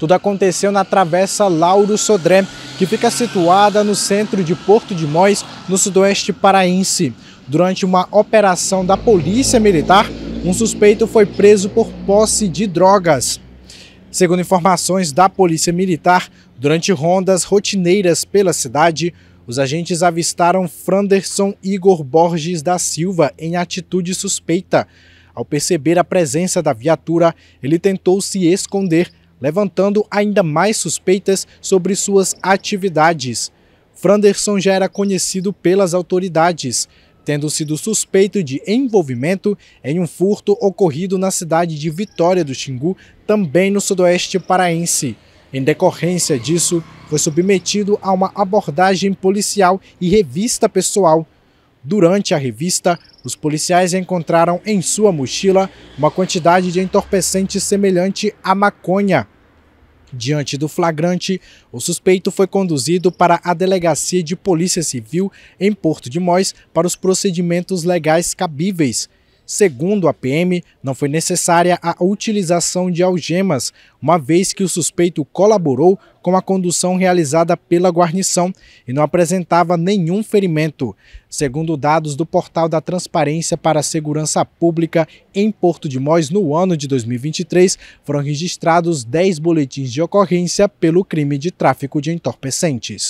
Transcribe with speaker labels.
Speaker 1: Tudo aconteceu na Travessa Lauro Sodré, que fica situada no centro de Porto de Móis, no sudoeste paraense. Durante uma operação da Polícia Militar, um suspeito foi preso por posse de drogas. Segundo informações da Polícia Militar, durante rondas rotineiras pela cidade, os agentes avistaram Franderson Igor Borges da Silva em atitude suspeita. Ao perceber a presença da viatura, ele tentou se esconder levantando ainda mais suspeitas sobre suas atividades. Franderson já era conhecido pelas autoridades, tendo sido suspeito de envolvimento em um furto ocorrido na cidade de Vitória do Xingu, também no sudoeste paraense. Em decorrência disso, foi submetido a uma abordagem policial e revista pessoal Durante a revista, os policiais encontraram em sua mochila uma quantidade de entorpecente semelhante à maconha. Diante do flagrante, o suspeito foi conduzido para a Delegacia de Polícia Civil em Porto de Mós para os procedimentos legais cabíveis. Segundo a PM, não foi necessária a utilização de algemas, uma vez que o suspeito colaborou com a condução realizada pela guarnição e não apresentava nenhum ferimento. Segundo dados do portal da Transparência para a Segurança Pública em Porto de Mós, no ano de 2023, foram registrados 10 boletins de ocorrência pelo crime de tráfico de entorpecentes.